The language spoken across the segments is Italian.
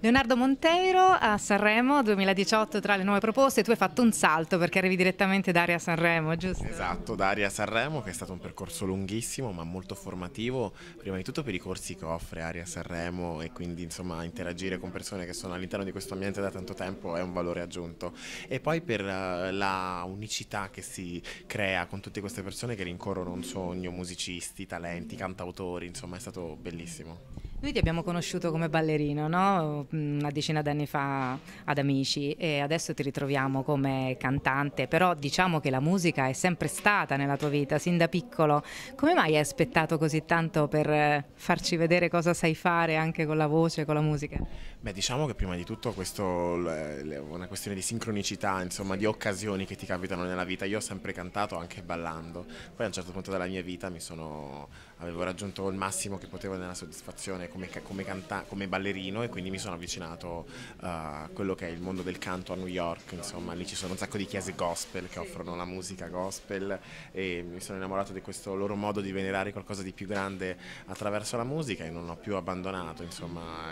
Leonardo Monteiro a Sanremo 2018 tra le nuove proposte tu hai fatto un salto perché arrivi direttamente da Aria Sanremo, giusto? Esatto, da Aria Sanremo che è stato un percorso lunghissimo ma molto formativo prima di tutto per i corsi che offre Aria Sanremo e quindi insomma interagire con persone che sono all'interno di questo ambiente da tanto tempo è un valore aggiunto e poi per eh, la unicità che si crea con tutte queste persone che rincorrono un sogno, musicisti, talenti, cantautori, insomma è stato bellissimo. Noi ti abbiamo conosciuto come ballerino, no? Mm, una decina d'anni fa ad Amici e adesso ti ritroviamo come cantante, però diciamo che la musica è sempre stata nella tua vita, sin da piccolo. Come mai hai aspettato così tanto per farci vedere cosa sai fare anche con la voce, con la musica? Beh, diciamo che prima di tutto questo è una questione di sincronicità, insomma, di occasioni che ti capitano nella vita. Io ho sempre cantato anche ballando, poi a un certo punto della mia vita mi sono, avevo raggiunto il massimo che potevo nella soddisfazione come, come, canta, come, ballerino e quindi mi sono avvicinato a eh, quello che è il mondo del canto a New York, insomma lì ci sono un sacco di chiese gospel che offrono la musica gospel e mi sono innamorato di questo loro modo di venerare qualcosa di più grande attraverso la musica e non ho più abbandonato, insomma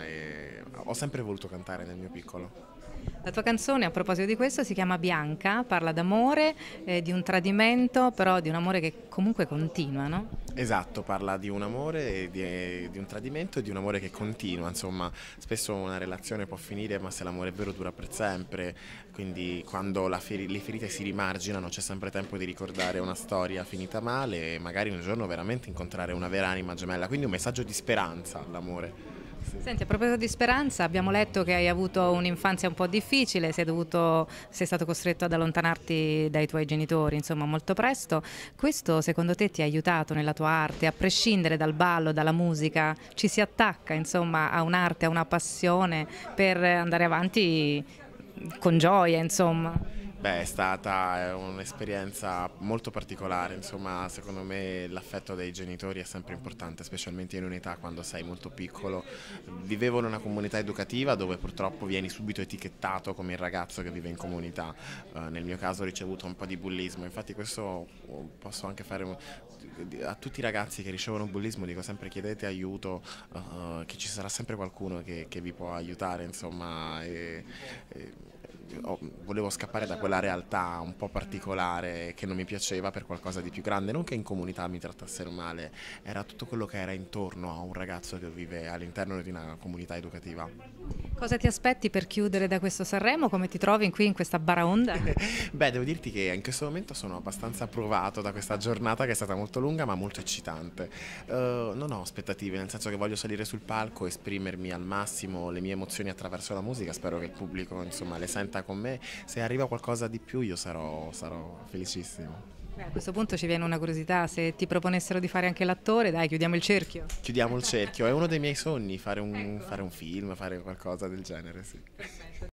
ho sempre voluto cantare nel mio piccolo. La tua canzone a proposito di questo si chiama Bianca, parla d'amore, eh, di un tradimento, però di un amore che comunque continua, no? Esatto, parla di un amore, eh, di, eh, di un tradimento e di un amore che continua, insomma spesso una relazione può finire ma se l'amore è vero dura per sempre, quindi quando feri le ferite si rimarginano c'è sempre tempo di ricordare una storia finita male e magari un giorno veramente incontrare una vera anima gemella, quindi un messaggio di speranza all'amore. Senti, a proposito di speranza, abbiamo letto che hai avuto un'infanzia un po' difficile, sei, dovuto, sei, stato costretto ad allontanarti dai tuoi genitori, insomma, molto presto. Questo secondo te ti ha aiutato nella tua arte, a prescindere dal ballo, dalla musica? Ci si attacca, insomma, a un'arte, a una passione per andare avanti con gioia, insomma? Beh, è stata eh, un'esperienza molto particolare, insomma, secondo me l'affetto dei genitori è sempre importante, specialmente in un'età quando sei molto piccolo. Vivevo in una comunità educativa dove purtroppo vieni subito etichettato come il ragazzo che vive in comunità. Eh, nel mio caso ho ricevuto un po' di bullismo, infatti questo posso anche fare a tutti i ragazzi che ricevono bullismo dico sempre chiedete aiuto, eh, eh, che ci sarà sempre qualcuno che, che vi può aiutare, insomma. E, e volevo scappare da quella realtà un po' particolare che non mi piaceva per qualcosa di più grande, non che in comunità mi trattassero male, era tutto quello che era intorno a un ragazzo che vive all'interno di una comunità educativa. Cosa ti aspetti per chiudere da questo Sanremo? Come ti trovi qui in questa baraonda? Beh, devo dirti che in questo momento sono abbastanza provato da questa giornata che è stata molto lunga ma molto eccitante. Uh, non ho aspettative, nel senso che voglio salire sul palco, esprimermi al massimo le mie emozioni attraverso la musica, spero che il pubblico insomma, le senta aperta con me, se arriva qualcosa di più io sarò, sarò felicissimo. Beh, a questo punto ci viene una curiosità, se ti proponessero di fare anche l'attore, dai, chiudiamo il cerchio. Chiudiamo il cerchio, è uno dei miei sogni fare un, ecco. fare un film, fare qualcosa del genere, sì. Perfetto.